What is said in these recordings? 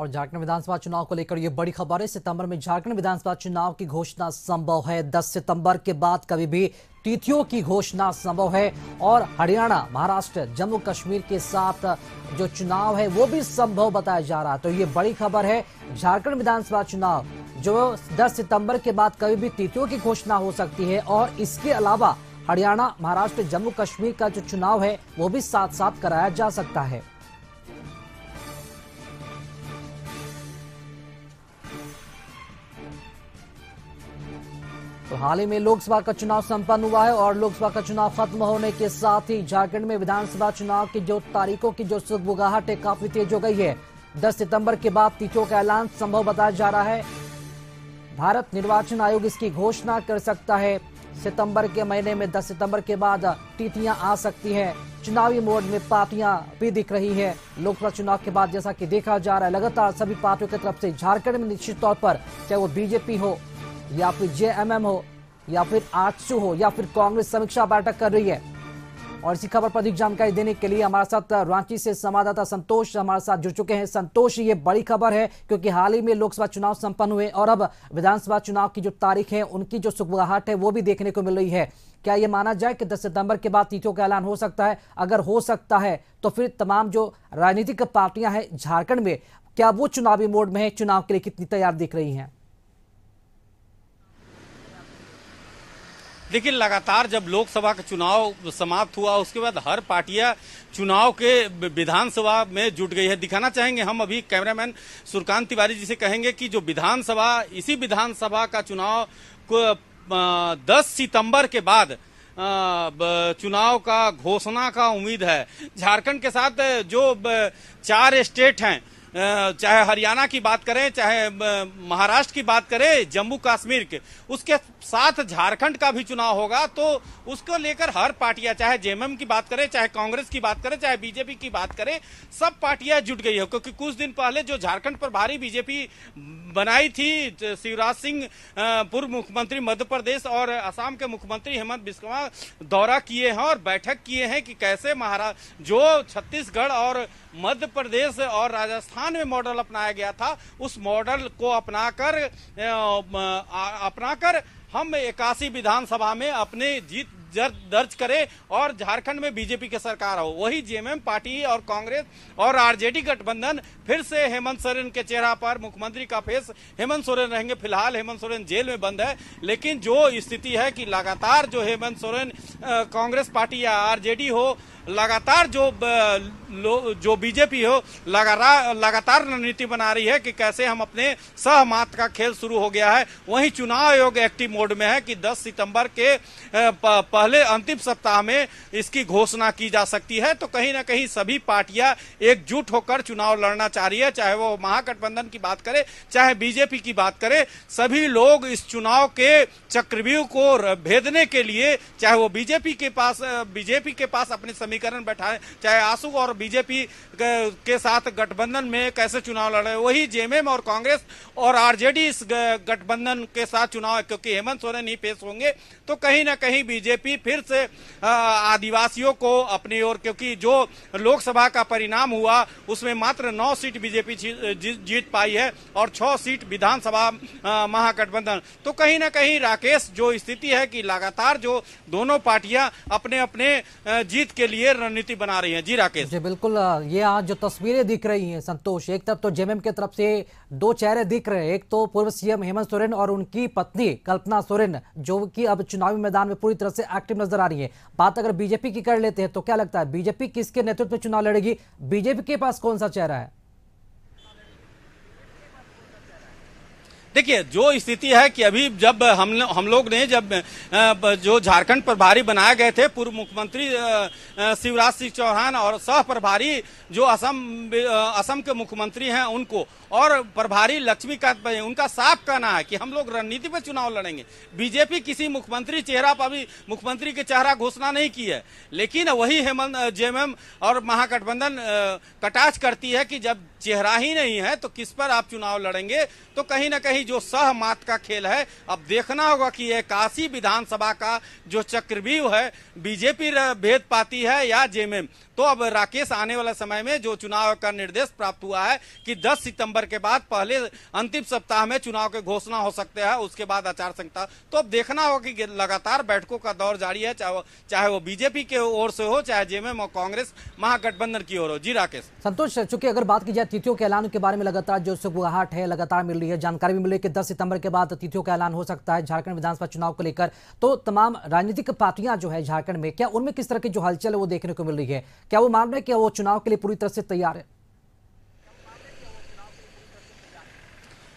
और झारखंड विधानसभा चुनाव को लेकर यह बड़ी खबर है सितंबर में झारखंड विधानसभा चुनाव की घोषणा संभव है 10 सितंबर के बाद कभी भी तिथियों की घोषणा संभव है और हरियाणा महाराष्ट्र जम्मू कश्मीर के साथ जो चुनाव है वो भी संभव बताया जा रहा है तो ये बड़ी खबर है झारखंड विधानसभा चुनाव जो दस सितंबर के बाद कभी भी तिथियों की घोषणा हो सकती है और इसके अलावा हरियाणा महाराष्ट्र जम्मू कश्मीर का जो चुनाव है वो भी साथ साथ कराया जा सकता है तो हाल ही में लोकसभा का चुनाव संपन्न हुआ है और लोकसभा का चुनाव खत्म होने के साथ ही झारखंड में विधानसभा चुनाव की जो तारीखों की जो सुगबुगाहट है काफी तेज हो गई है 10 सितंबर के बाद तिथियों का ऐलान संभव बताया जा रहा है भारत निर्वाचन आयोग इसकी घोषणा कर सकता है सितंबर के महीने में 10 सितंबर के बाद तिथियां आ सकती है चुनावी मोड में पार्टियां भी दिख रही है लोकसभा चुनाव के बाद जैसा कि देखा जा रहा है लगातार सभी पार्टियों की तरफ से झारखंड में निश्चित तौर पर चाहे वो बीजेपी हो या फिर जेएमएम हो या फिर आजसू हो या फिर कांग्रेस समीक्षा बैठक कर रही है और इसी खबर पर अधिक जानकारी देने के लिए हमारे साथ रांची से संवाददाता संतोष हमारे साथ जुड़ चुके हैं संतोष ये बड़ी खबर है क्योंकि हाल ही में लोकसभा चुनाव संपन्न हुए और अब विधानसभा चुनाव की जो तारीख है उनकी जो सुगबुगाहट है वो भी देखने को मिल रही है क्या ये माना जाए कि 10 सितंबर के बाद तीतों का ऐलान हो सकता है अगर हो सकता है तो फिर तमाम जो राजनीतिक पार्टियां हैं झारखंड में क्या वो चुनावी मोड में है चुनाव के लिए कितनी तैयार दिख रही हैं देखिए लगातार जब लोकसभा का चुनाव समाप्त हुआ उसके बाद हर पार्टियां चुनाव के विधानसभा में जुट गई है दिखाना चाहेंगे हम अभी कैमरामैन सुरकांत तिवारी जी से कहेंगे कि जो विधानसभा इसी विधानसभा का चुनाव को दस सितंबर के बाद चुनाव का घोषणा का उम्मीद है झारखंड के साथ जो चार स्टेट हैं चाहे हरियाणा की बात करें चाहे महाराष्ट्र की बात करें जम्मू कश्मीर के उसके साथ झारखंड का भी चुनाव होगा तो उसको लेकर हर पार्टियां चाहे जेएमएम की बात करें चाहे कांग्रेस की बात करें चाहे बीजेपी की बात करें सब पार्टियां जुट गई है क्योंकि कुछ दिन पहले जो झारखंड पर भारी बीजेपी बनाई थी शिवराज सिंह पूर्व मुख्यमंत्री मध्य प्रदेश और असम के मुख्यमंत्री हेमंत बिस्वा दौरा किए हैं और बैठक किए हैं कि कैसे महाराज जो छत्तीसगढ़ और मध्य प्रदेश और राजस्थान अट्ठानवे मॉडल अपनाया गया था उस मॉडल को अपनाकर अपनाकर हम इक्यासी विधानसभा में अपने जीत दर्ज करे और झारखंड में बीजेपी की सरकार हो वही जेएमएम पार्टी और कांग्रेस और आरजेडी गठबंधन फिर से हेमंत सोरेन के चेहरा पर मुख्यमंत्री का फेस हेमंत सोरेन रहेंगे फिलहाल हेमंत सोरेन जेल में बंद है लेकिन जो स्थिति है कि लगातार जो हेमंत सोरेन कांग्रेस पार्टी या आरजेडी हो लगातार जो जो बीजेपी हो लगातार लगातार रणनीति बना रही है कि कैसे हम अपने सहमात का खेल शुरू हो गया है वहीं चुनाव आयोग एक्टिव मोड में है कि 10 सितंबर के प, प, पहले अंतिम सप्ताह में इसकी घोषणा की जा सकती है तो कहीं ना कहीं सभी पार्टियां एकजुट होकर चुनाव लड़ना चाह रही है चाहे वो महागठबंधन की बात करे चाहे बीजेपी की बात करे सभी लोग इस चुनाव के चक्रव्यूह को भेदने के लिए चाहे वो बीजेपी के पास बीजेपी के पास अपने समीकरण बैठाए चाहे आंसू और बीजेपी के साथ गठबंधन में कैसे चुनाव लड़ रहे वही जेएमएम और कांग्रेस और आरजेडी इस गठबंधन के साथ चुनाव क्योंकि हेमंत सोरेन ही पेश होंगे तो कहीं ना कहीं बीजेपी बीजेपी फिर से आदिवासियों को अपनी ओर क्योंकि जो लोकसभा का परिणाम हुआ उसमें मात्र नौ सीट बीजेपी जीत पाई है और छह सीट विधानसभा महागठबंधन तो कहीं ना कहीं राकेश जो स्थिति है कि लगातार जो दोनों पार्टियां अपने अपने जीत के लिए रणनीति बना रही हैं जी राकेश जी बिल्कुल ये आज जो तस्वीरें दिख रही हैं संतोष एक तरफ तो जेएमएम की तरफ से दो चेहरे दिख रहे हैं एक तो पूर्व सीएम हेमंत सोरेन और उनकी पत्नी कल्पना सोरेन जो कि अब चुनावी मैदान में पूरी तरह से एक्टिव नजर आ रही है बात अगर बीजेपी की कर लेते हैं तो क्या लगता है बीजेपी किसके नेतृत्व में चुनाव लड़ेगी बीजेपी के पास कौन सा चेहरा है देखिए जो स्थिति है कि अभी जब हम हम लोग ने जब जो झारखंड प्रभारी बनाए गए थे पूर्व मुख्यमंत्री शिवराज सिंह चौहान और सह प्रभारी जो असम असम के मुख्यमंत्री हैं उनको और प्रभारी लक्ष्मीकांत उनका साफ कहना है कि हम लोग रणनीति पर चुनाव लड़ेंगे बीजेपी किसी मुख्यमंत्री चेहरा पर अभी मुख्यमंत्री के चेहरा घोषणा नहीं की है लेकिन वही हेमंत जेएमएम और महागठबंधन कटाच करती है कि जब चेहरा ही नहीं है तो किस पर आप चुनाव लड़ेंगे तो कहीं ना कहीं जो सह मात का खेल है अब देखना होगा कि यह काशी विधानसभा का जो चक्रव्यूह है बीजेपी भेद पाती है या जेएमएम तो अब राकेश आने वाले समय में जो चुनाव का निर्देश प्राप्त हुआ है कि 10 सितंबर के बाद पहले अंतिम सप्ताह में चुनाव के घोषणा हो सकते हैं उसके बाद आचार संहिता तो अब देखना होगा कि लगातार बैठकों का दौर जारी है चाहे चाहे वो बीजेपी के ओर से हो चाहे जेएमएम और कांग्रेस महागठबंधन की ओर हो जी राकेश संतोष चूंकि अगर बात की जाए तिथियों के ऐलान के बारे में लगातार जो सुगुहाट है लगातार मिल रही है जानकारी भी मिल रही है कि दस सितंबर के बाद तिथियों का ऐलान हो सकता है झारखंड विधानसभा चुनाव को लेकर तो तमाम राजनीतिक पार्टियां जो है झारखंड में क्या उनमें किस तरह की जो हलचल है वो देखने को मिल रही है क्या वो मान रहे हैं कि वो चुनाव के लिए पूरी तरह से तैयार है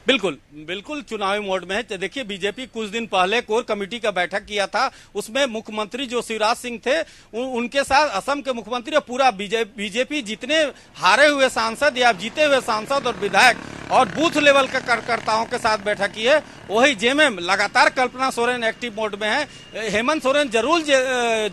बिल्कुल बिल्कुल चुनावी मोड में है तो देखिए बीजेपी कुछ दिन पहले कोर कमेटी का बैठक किया था उसमें मुख्यमंत्री जो शिवराज सिंह थे उन, उनके साथ असम के मुख्यमंत्री और पूरा बीजेपी जितने हारे हुए सांसद या जीते हुए सांसद और विधायक और बूथ लेवल के कार्यकर्ताओं के साथ बैठक की है वही जेएमएम लगातार कल्पना सोरेन एक्टिव मोड में है हेमंत सोरेन जरूर जे,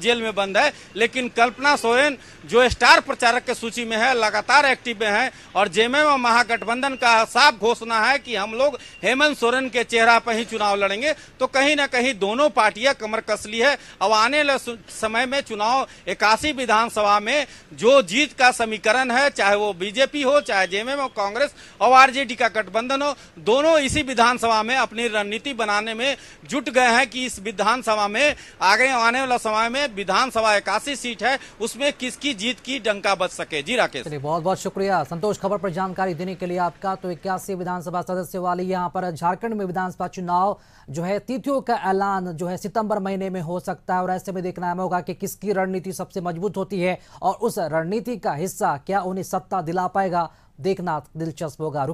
जेल में बंद है लेकिन कल्पना सोरेन जो स्टार प्रचारक के सूची में है लगातार एक्टिव में है और जेएमएम और महागठबंधन का साफ घोषणा है कि हम लोग हेमंत सोरेन के चेहरा पर ही चुनाव लड़ेंगे तो कहीं ना कहीं दोनों पार्टियां कमर कसली है अब आने वाले समय में चुनाव इक्यासी विधानसभा में जो जीत का समीकरण है चाहे वो बीजेपी हो चाहे जेएमएम और कांग्रेस और आरजेडी एनसीटी का गठबंधन हो दोनों इसी विधानसभा में अपनी रणनीति बनाने में जुट गए हैं कि इस विधानसभा में आगे आने वाला समय में विधानसभा इक्यासी सीट है उसमें किसकी जीत की डंका बच सके जी राकेश बहुत बहुत शुक्रिया संतोष खबर पर जानकारी देने के लिए आपका तो इक्यासी विधानसभा सदस्य वाली यहाँ पर झारखंड में विधानसभा चुनाव जो है तिथियों का ऐलान जो है सितंबर महीने में हो सकता है और ऐसे में देखना होगा कि किसकी रणनीति सबसे मजबूत होती है और उस रणनीति का हिस्सा क्या उन्हें सत्ता दिला पाएगा देखना दिलचस्प होगा